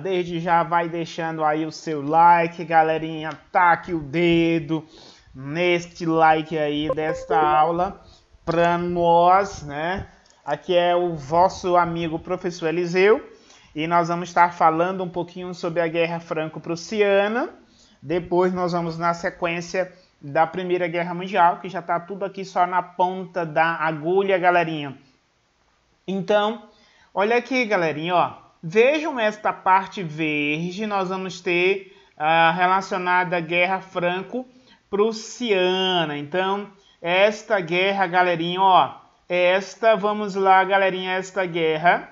Desde já vai deixando aí o seu like, galerinha. Taque o dedo neste like aí desta aula para nós, né? Aqui é o vosso amigo professor Eliseu e nós vamos estar falando um pouquinho sobre a Guerra Franco-Prussiana. Depois nós vamos na sequência da Primeira Guerra Mundial, que já está tudo aqui só na ponta da agulha, galerinha. Então, olha aqui, galerinha, ó. Vejam esta parte verde, nós vamos ter ah, relacionada guerra franco-prussiana. Então, esta guerra, galerinha, ó, esta, vamos lá, galerinha, esta guerra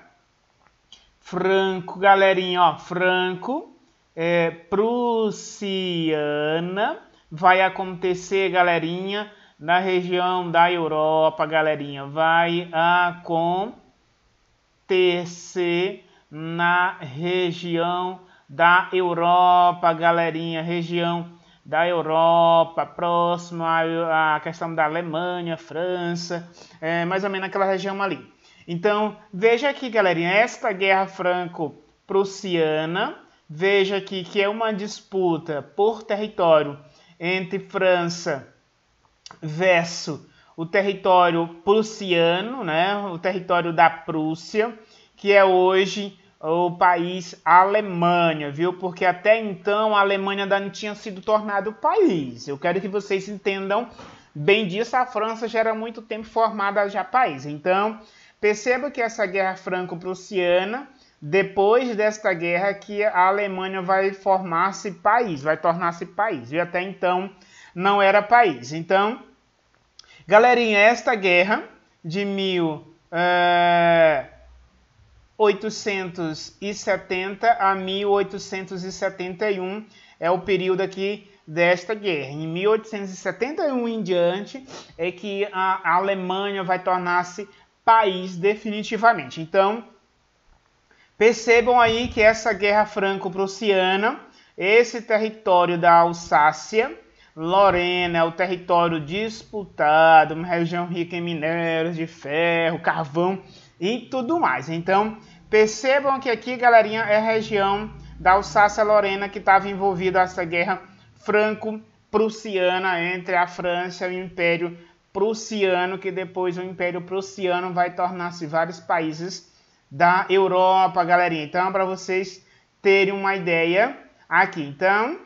franco, galerinha, ó, franco, é, prussiana, vai acontecer, galerinha, na região da Europa, galerinha, vai acontecer na região da Europa, galerinha, região da Europa, próximo à, à questão da Alemanha, França, é, mais ou menos naquela região ali. Então, veja aqui, galerinha, esta guerra franco-prussiana, veja aqui que é uma disputa por território entre França versus o território prussiano, né, o território da Prússia, que é hoje o país Alemanha, viu? Porque até então a Alemanha ainda não tinha sido tornado país. Eu quero que vocês entendam bem disso. A França já era muito tempo formada já país. Então, perceba que essa guerra franco-prussiana, depois desta guerra, que a Alemanha vai formar-se país, vai tornar-se país. E até então não era país. Então, galerinha, esta guerra de mil... É 1870 a 1871 é o período aqui desta guerra. Em 1871 em diante é que a Alemanha vai tornar-se país definitivamente. Então, percebam aí que essa guerra franco-prussiana, esse território da Alsácia, Lorena é o território disputado, uma região rica em minérios de ferro, carvão e tudo mais. Então, percebam que aqui, galerinha, é a região da Alsácia-Lorena que estava envolvida essa guerra franco-prussiana entre a França e o Império Prussiano, que depois o Império Prussiano vai tornar-se vários países da Europa, galerinha. Então, para vocês terem uma ideia aqui. Então,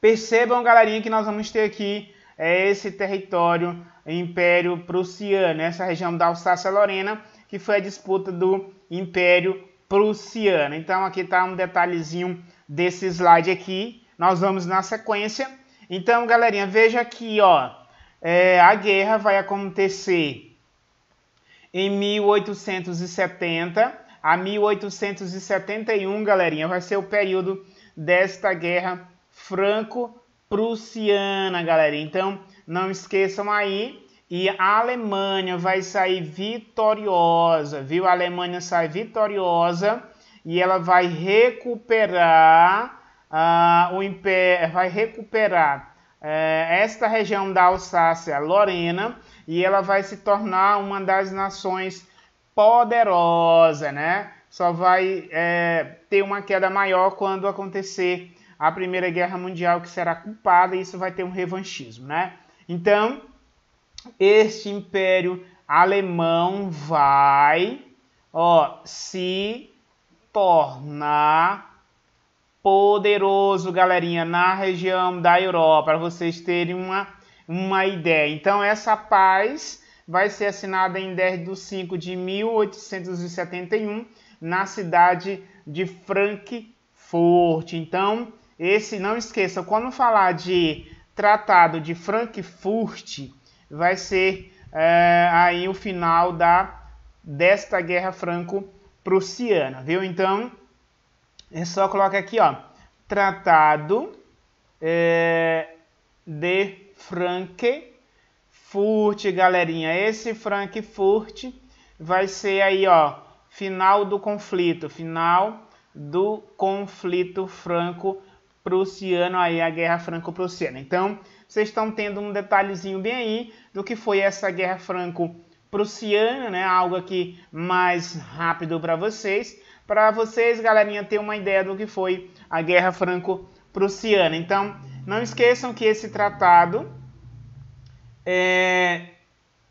percebam, galerinha, que nós vamos ter aqui é, esse território Império Prussiano, essa região da Alsácia-Lorena, que foi a disputa do Império Prussiano. Então aqui está um detalhezinho desse slide aqui. Nós vamos na sequência. Então, galerinha, veja aqui, ó, é, a guerra vai acontecer em 1870 a 1871, galerinha, vai ser o período desta guerra franco-prussiana, galera. Então, não esqueçam aí e a Alemanha vai sair vitoriosa, viu? A Alemanha sai vitoriosa e ela vai recuperar uh, o império, vai recuperar uh, esta região da Alsácia Lorena e ela vai se tornar uma das nações poderosas, né? Só vai é, ter uma queda maior quando acontecer a Primeira Guerra Mundial, que será culpada, e isso vai ter um revanchismo, né? Então, este império alemão vai ó, se tornar poderoso, galerinha, na região da Europa, para vocês terem uma, uma ideia. Então, essa paz vai ser assinada em 10 de 5 de 1871, na cidade de Frankfurt. Então, esse, não esqueça, quando falar de Tratado de Frankfurt, vai ser é, aí o final da, desta guerra franco-prussiana, viu? Então, é só coloca aqui, ó, Tratado é, de Frankfurt, galerinha. Esse Frankfurt vai ser aí, ó, final do conflito, final do conflito franco-prussiano, aí a guerra franco-prussiana. Então, vocês estão tendo um detalhezinho bem aí do que foi essa guerra franco-prussiana, né? Algo aqui mais rápido para vocês, para vocês, galerinha, ter uma ideia do que foi a guerra franco-prussiana. Então, não esqueçam que esse tratado é,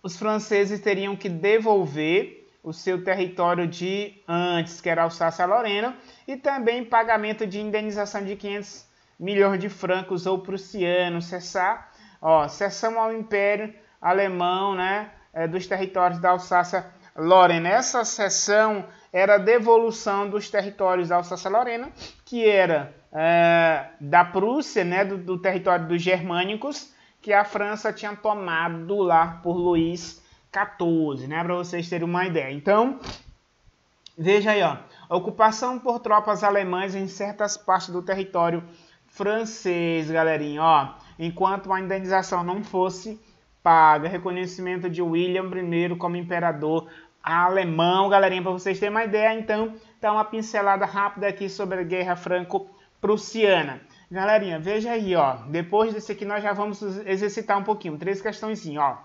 os franceses teriam que devolver o seu território de antes, que era Alsácia-Lorena, e também pagamento de indenização de 500 milhões de francos ou prussianos, cessar, ó, cessão ao Império Alemão, né, é, dos territórios da Alsácia-Lorena. Essa cessão era a devolução dos territórios da Alsácia-Lorena, que era é, da Prússia, né, do, do território dos germânicos, que a França tinha tomado lá por Luís XIV, né, para vocês terem uma ideia. Então, veja aí, ó, ocupação por tropas alemãs em certas partes do território francês, galerinha. Ó, enquanto a indenização não fosse paga, reconhecimento de William I como imperador alemão, galerinha, para vocês terem uma ideia, então, tá uma pincelada rápida aqui sobre a Guerra Franco-Prussiana. Galerinha, veja aí, ó, depois desse aqui nós já vamos exercitar um pouquinho, três questões, ó.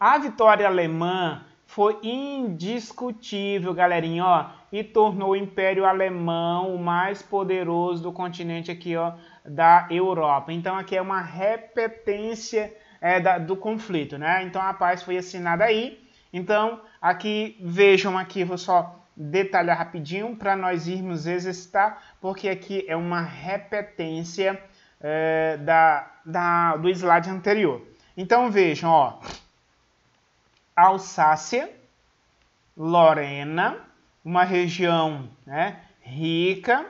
A vitória alemã foi indiscutível, galerinha, ó, e tornou o Império Alemão o mais poderoso do continente aqui, ó, da Europa. Então aqui é uma repetência é, da, do conflito, né? Então a paz foi assinada aí. Então aqui vejam aqui, vou só detalhar rapidinho para nós irmos exercitar, porque aqui é uma repetência é, da, da, do slide anterior. Então vejam, ó. Alsácia, Lorena, uma região né, rica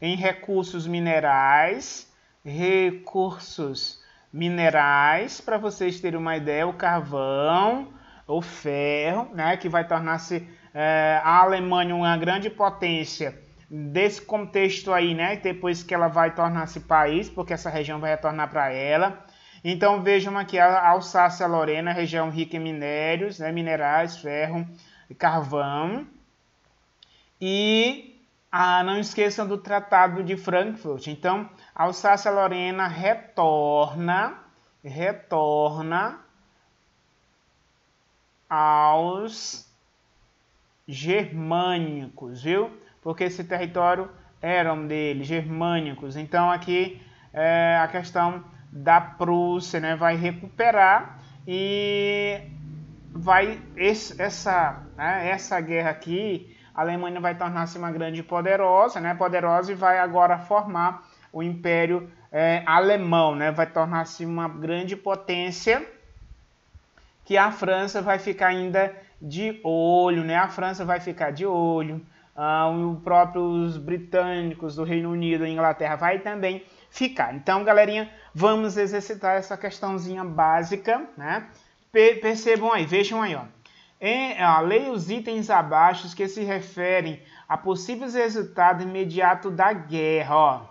em recursos minerais, recursos minerais, para vocês terem uma ideia, o carvão, o ferro, né, que vai tornar-se é, a Alemanha uma grande potência desse contexto aí, né, depois que ela vai tornar-se país, porque essa região vai retornar para ela, então vejam aqui a Alsácia-Lorena, região rica em minérios, né, minerais, ferro, carvão. E ah, não esqueçam do Tratado de Frankfurt. Então, a Alsácia-Lorena retorna, retorna aos germânicos, viu? Porque esse território era um deles, germânicos. Então, aqui é, a questão da Prússia, né, vai recuperar e vai esse, essa, né, essa guerra aqui, a Alemanha vai tornar-se uma grande poderosa, né, poderosa e vai agora formar o Império é, Alemão, né, vai tornar-se uma grande potência que a França vai ficar ainda de olho, né, a França vai ficar de olho, ah, os próprios britânicos do Reino Unido e Inglaterra vai também ficar. Então, galerinha, vamos exercitar essa questãozinha básica, né? percebam aí, vejam aí, ó. leia os itens abaixo que se referem a possíveis resultados imediatos da guerra, ó.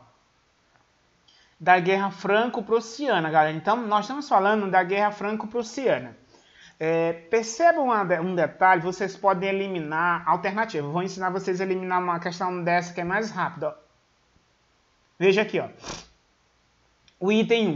Da guerra franco-prussiana, galera. Então, nós estamos falando da guerra franco-prussiana. É, percebam um detalhe, vocês podem eliminar alternativa. Vou ensinar vocês a eliminar uma questão dessa que é mais rápida. Ó. Veja aqui, ó. O item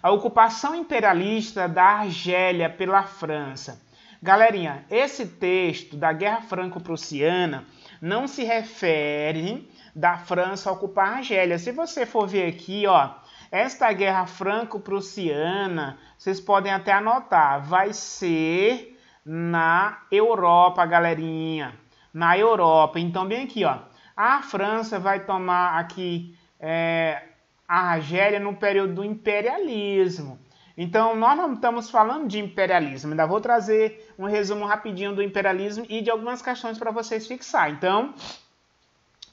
1. A ocupação imperialista da Argélia pela França. Galerinha, esse texto da Guerra Franco-Prussiana não se refere da França ocupar a Argélia. Se você for ver aqui, ó, esta guerra franco-prussiana, vocês podem até anotar, vai ser na Europa, galerinha. Na Europa. Então, bem aqui, ó. A França vai tomar aqui é, a Argélia no período do imperialismo. Então, nós não estamos falando de imperialismo. Ainda vou trazer um resumo rapidinho do imperialismo e de algumas questões para vocês fixar. Então,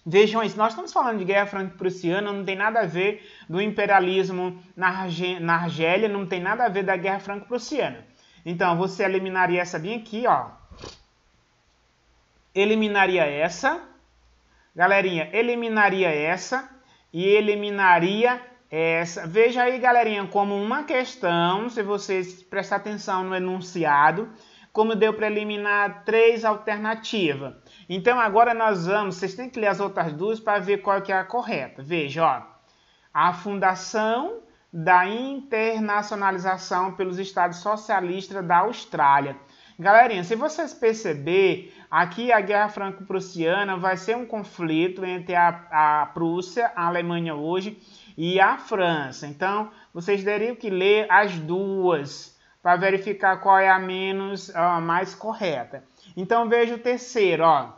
vejam isso. Nós estamos falando de guerra franco-prussiana, não tem nada a ver do imperialismo na, Arge na Argélia, não tem nada a ver da guerra franco-prussiana. Então, você eliminaria essa bem aqui, ó. Eliminaria essa. Galerinha, eliminaria essa e eliminaria essa. Veja aí, galerinha, como uma questão, se vocês prestar atenção no enunciado, como deu para eliminar três alternativas. Então agora nós vamos, vocês têm que ler as outras duas para ver qual que é a correta. Veja, ó, a fundação da internacionalização pelos estados socialistas da Austrália. Galerinha, se vocês perceber, aqui a Guerra Franco-Prussiana vai ser um conflito entre a, a Prússia, a Alemanha hoje, e a França. Então, vocês teriam que ler as duas para verificar qual é a menos, a mais correta. Então, veja o terceiro, ó.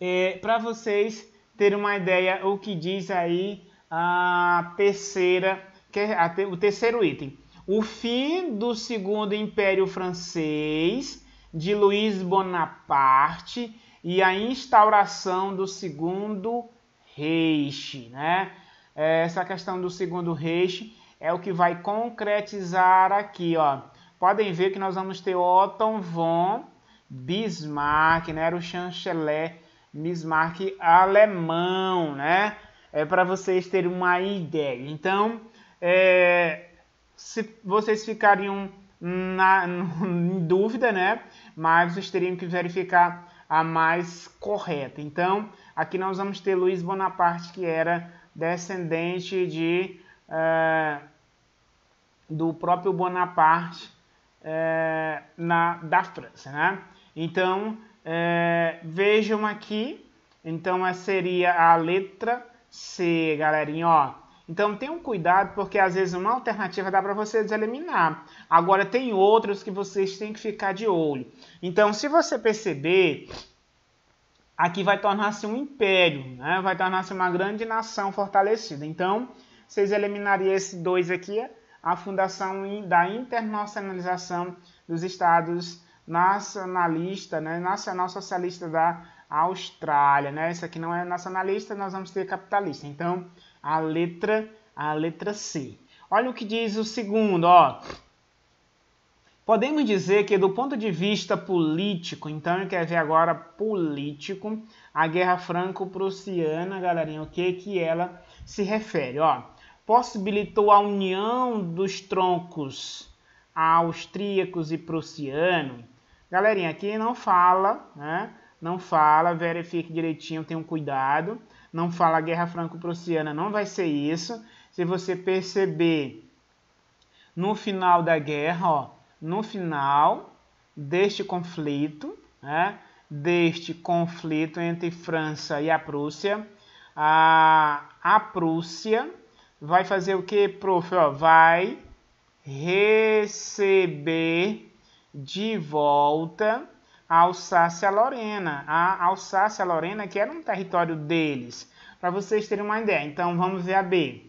É, para vocês terem uma ideia o que diz aí a terceira, é o terceiro item o fim do Segundo Império Francês de Luís Bonaparte e a instauração do Segundo Reich, né? É, essa questão do Segundo Reich é o que vai concretizar aqui, ó. Podem ver que nós vamos ter otto von Bismarck, né? Era o chanceler Bismarck alemão, né? É para vocês terem uma ideia. Então, é, se vocês ficariam na, em dúvida, né? Mas vocês teriam que verificar a mais correta. Então, aqui nós vamos ter Luiz Bonaparte, que era descendente de uh, do próprio Bonaparte uh, na, da França, né? Então, uh, vejam aqui. Então, essa seria a letra C, galerinha, ó. Então tenha um cuidado, porque às vezes uma alternativa dá para vocês eliminar. Agora tem outras que vocês têm que ficar de olho. Então, se você perceber, aqui vai tornar-se um império, né? vai tornar-se uma grande nação fortalecida. Então, vocês eliminariam esse 2 aqui, a fundação da internacionalização dos estados nacionalista, né? nacional socialista da Austrália. Né? Isso aqui não é nacionalista, nós vamos ter capitalista. Então, a letra a letra C. Olha o que diz o segundo, ó. Podemos dizer que do ponto de vista político, então eu quero ver agora político, a guerra franco-prussiana, galerinha, o que que ela se refere, ó. Possibilitou a união dos troncos austríacos e prussiano. Galerinha, aqui não fala, né? Não fala, verifique direitinho, tenham cuidado não fala Guerra Franco-Prussiana, não vai ser isso. Se você perceber no final da guerra, ó, no final deste conflito, né, deste conflito entre França e a Prússia, a, a Prússia vai fazer o que, prof? Ó, vai receber de volta a Alsácia-Lorena. A Alsácia-Lorena, que era um território deles, para vocês terem uma ideia. Então, vamos ver a B.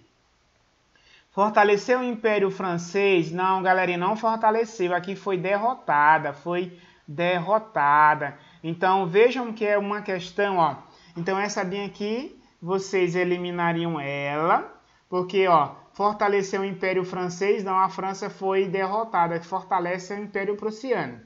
Fortaleceu o Império Francês? Não, galerinha, não fortaleceu. Aqui foi derrotada, foi derrotada. Então, vejam que é uma questão, ó. Então, essa linha aqui, vocês eliminariam ela, porque, ó, fortaleceu o Império Francês? Não, a França foi derrotada. Fortalece o Império Prussiano.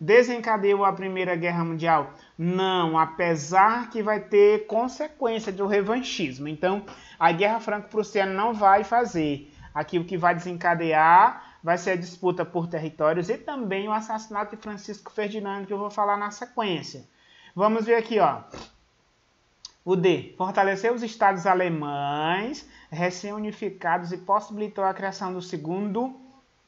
Desencadeou a Primeira Guerra Mundial? Não, apesar que vai ter consequência do revanchismo. Então, a Guerra Franco-Prussiana não vai fazer. Aqui o que vai desencadear vai ser a disputa por territórios e também o assassinato de Francisco Ferdinando, que eu vou falar na sequência. Vamos ver aqui, ó. O D. Fortaleceu os estados alemães recém-unificados e possibilitou a criação do segundo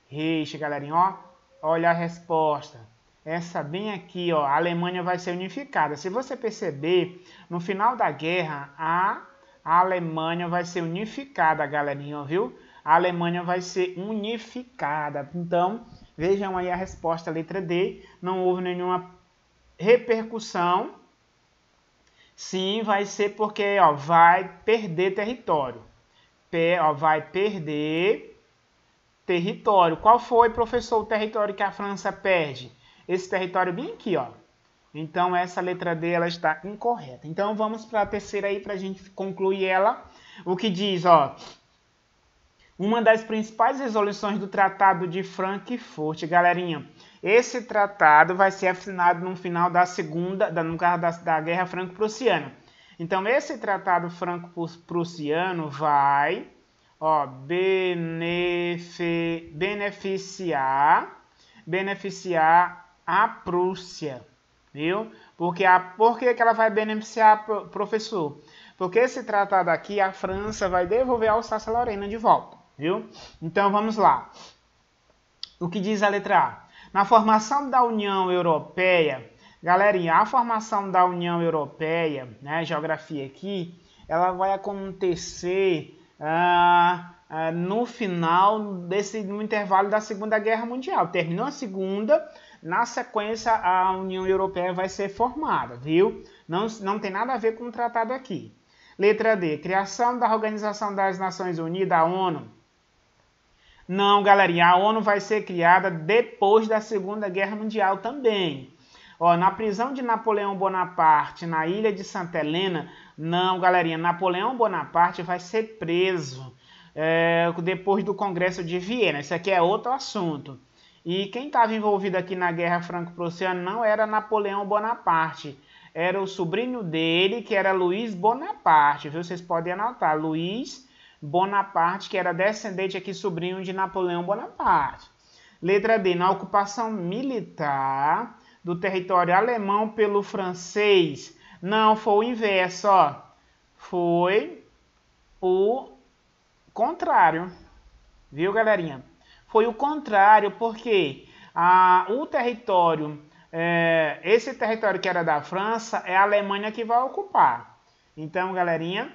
Reich, galerinha. Ó, olha a resposta essa bem aqui, ó, a Alemanha vai ser unificada. Se você perceber, no final da guerra, a, Alemanha vai ser unificada, galerinha, viu? A Alemanha vai ser unificada. Então, vejam aí a resposta, letra D. Não houve nenhuma repercussão. Sim, vai ser porque ó, vai perder território. Pé, ó, vai perder território. Qual foi, professor, o território que a França perde? esse território bem aqui, ó. Então, essa letra D ela está incorreta. Então, vamos para a terceira aí para a gente concluir ela. O que diz, ó... Uma das principais resoluções do Tratado de Frankfurt, galerinha. Esse tratado vai ser assinado no final da Segunda, da, no caso da, da Guerra Franco-Prussiana. Então, esse tratado franco-prussiano vai ó, benefi, beneficiar, beneficiar a Prússia, viu? Porque a, por que, que ela vai beneficiar o professor? Porque esse tratado aqui, a França vai devolver a Alsácia-Lorena de volta, viu? Então vamos lá. O que diz a letra A? Na formação da União Europeia, galerinha, a formação da União Europeia, né, geografia aqui, ela vai acontecer ah, ah, no final desse no intervalo da Segunda Guerra Mundial. Terminou a Segunda, na sequência, a União Europeia vai ser formada, viu? Não, não tem nada a ver com o tratado aqui. Letra D. Criação da Organização das Nações Unidas, a ONU. Não, galerinha, a ONU vai ser criada depois da Segunda Guerra Mundial também. Ó, na prisão de Napoleão Bonaparte, na ilha de Santa Helena, não, galerinha, Napoleão Bonaparte vai ser preso é, depois do Congresso de Viena. Isso aqui é outro assunto. E quem estava envolvido aqui na Guerra Franco-Prussiana não era Napoleão Bonaparte, era o sobrinho dele, que era Luiz Bonaparte, viu? Vocês podem anotar, Luiz Bonaparte, que era descendente aqui, sobrinho de Napoleão Bonaparte. Letra D, na ocupação militar do território alemão pelo francês. Não, foi o inverso, ó. Foi o contrário. Viu, galerinha? foi o contrário, porque a, o território, é, esse território que era da França, é a Alemanha que vai ocupar. Então, galerinha,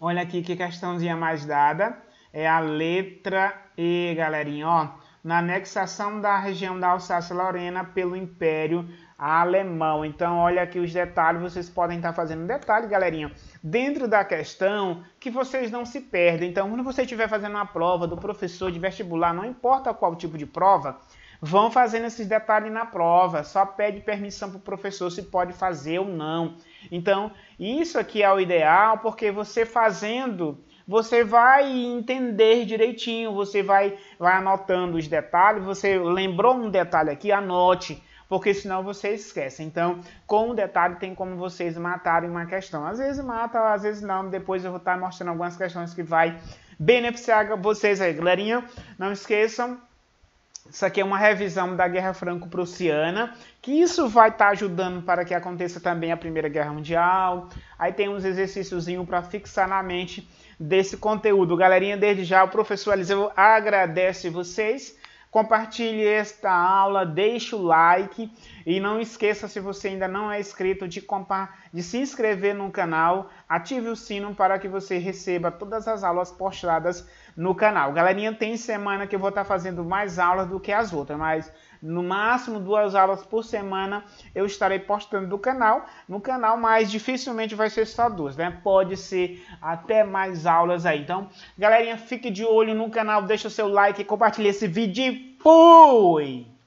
olha aqui que questãozinha mais dada. É a letra E, galerinha, ó. Na anexação da região da Alsácia-Lorena pelo Império alemão. Então, olha aqui os detalhes, vocês podem estar fazendo um detalhe, galerinha, dentro da questão que vocês não se perdem. Então, quando você estiver fazendo uma prova do professor de vestibular, não importa qual tipo de prova, vão fazendo esses detalhes na prova, só pede permissão para o professor se pode fazer ou não. Então, isso aqui é o ideal, porque você fazendo você vai entender direitinho, você vai, vai anotando os detalhes, você lembrou um detalhe aqui, anote, porque senão você esquece. Então, com um detalhe tem como vocês matarem uma questão. Às vezes mata, às vezes não. Depois eu vou estar mostrando algumas questões que vai beneficiar vocês aí, galerinha. Não esqueçam, isso aqui é uma revisão da Guerra Franco-Prussiana, que isso vai estar tá ajudando para que aconteça também a Primeira Guerra Mundial. Aí tem uns exercíciozinhos para fixar na mente desse conteúdo. Galerinha, desde já o professor Eliseu agradece vocês Compartilhe esta aula, deixe o like e não esqueça, se você ainda não é inscrito, de, de se inscrever no canal, ative o sino para que você receba todas as aulas postadas no canal. Galerinha, tem semana que eu vou estar tá fazendo mais aulas do que as outras, mas no máximo duas aulas por semana eu estarei postando do canal, no canal, mas dificilmente vai ser só duas, né? Pode ser até mais aulas aí. Então, galerinha, fique de olho no canal, deixa o seu like, compartilha esse vídeo e fui!